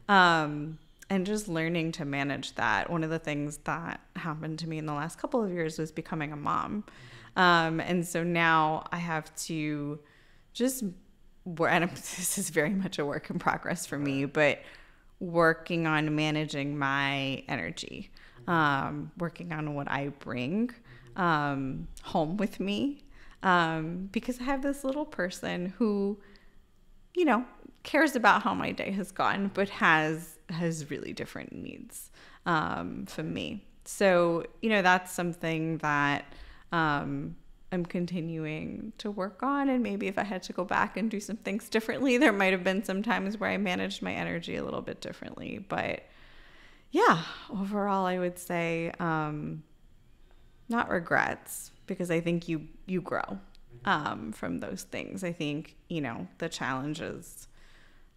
Um, and just learning to manage that. One of the things that happened to me in the last couple of years was becoming a mom. Um, and so now I have to just, and [laughs] this is very much a work in progress for me, but working on managing my energy um, working on what I bring um, home with me um, because I have this little person who, you know, cares about how my day has gone, but has has really different needs um, from me. So you know, that's something that. Um, I'm continuing to work on. And maybe if I had to go back and do some things differently, there might have been some times where I managed my energy a little bit differently. But yeah, overall, I would say um, not regrets because I think you you grow um, from those things. I think you know the challenges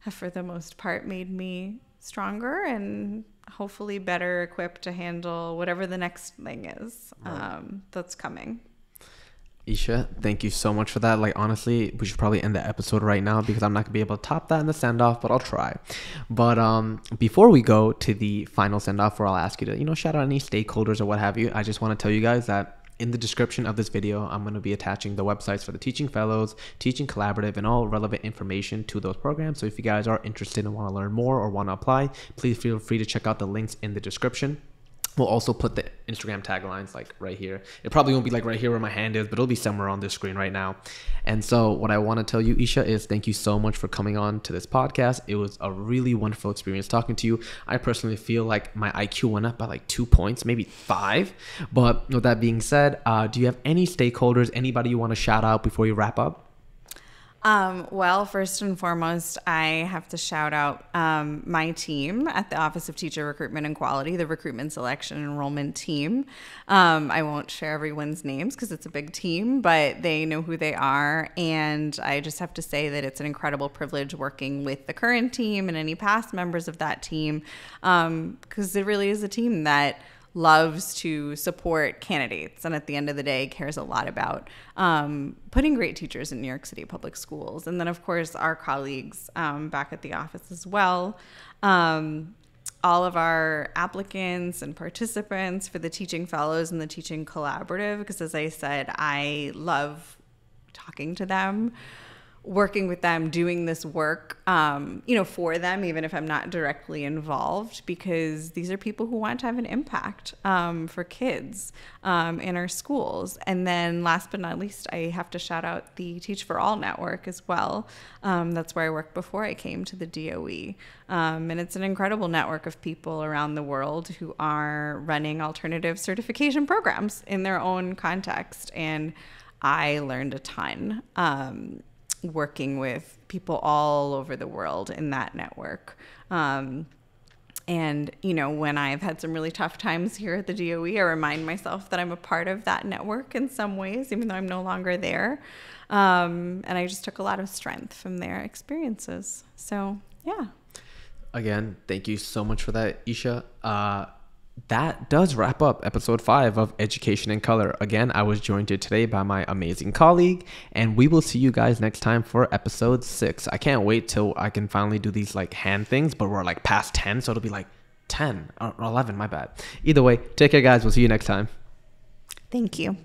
have, for the most part, made me stronger and hopefully better equipped to handle whatever the next thing is right. um, that's coming. Isha, thank you so much for that. Like, honestly, we should probably end the episode right now because I'm not gonna be able to top that in the send off, but I'll try. But um, before we go to the final send off, where I'll ask you to, you know, shout out any stakeholders or what have you, I just want to tell you guys that in the description of this video, I'm going to be attaching the websites for the Teaching Fellows, Teaching Collaborative, and all relevant information to those programs. So if you guys are interested and want to learn more or want to apply, please feel free to check out the links in the description. We'll also put the Instagram taglines like right here. It probably won't be like right here where my hand is, but it'll be somewhere on this screen right now. And so, what I want to tell you, Isha, is thank you so much for coming on to this podcast. It was a really wonderful experience talking to you. I personally feel like my IQ went up by like two points, maybe five. But with that being said, uh, do you have any stakeholders, anybody you want to shout out before you wrap up? Um, well, first and foremost, I have to shout out um, my team at the Office of Teacher Recruitment and Quality, the recruitment, selection, enrollment team. Um, I won't share everyone's names because it's a big team, but they know who they are. And I just have to say that it's an incredible privilege working with the current team and any past members of that team because um, it really is a team that loves to support candidates and at the end of the day cares a lot about um, putting great teachers in New York City public schools. And then, of course, our colleagues um, back at the office as well. Um, all of our applicants and participants for the teaching fellows and the teaching collaborative because as i said i love talking to them working with them, doing this work, um, you know, for them, even if I'm not directly involved, because these are people who want to have an impact um, for kids um, in our schools. And then, last but not least, I have to shout out the Teach for All network as well. Um, that's where I worked before I came to the DOE, um, and it's an incredible network of people around the world who are running alternative certification programs in their own context and. I learned a ton. Um, working with people all over the world in that network. Um, and, you know, when I've had some really tough times here at the DOE, I remind myself that I'm a part of that network in some ways, even though I'm no longer there. Um, and I just took a lot of strength from their experiences. So, yeah. Again, thank you so much for that, Isha. Uh, that does wrap up episode 5 of Education in Color. Again, I was joined here today by my amazing colleague, and we will see you guys next time for episode 6. I can't wait till I can finally do these like hand things, but we're like past 10, so it'll be like 10 or 11, my bad. Either way, take care, guys. We'll see you next time. Thank you.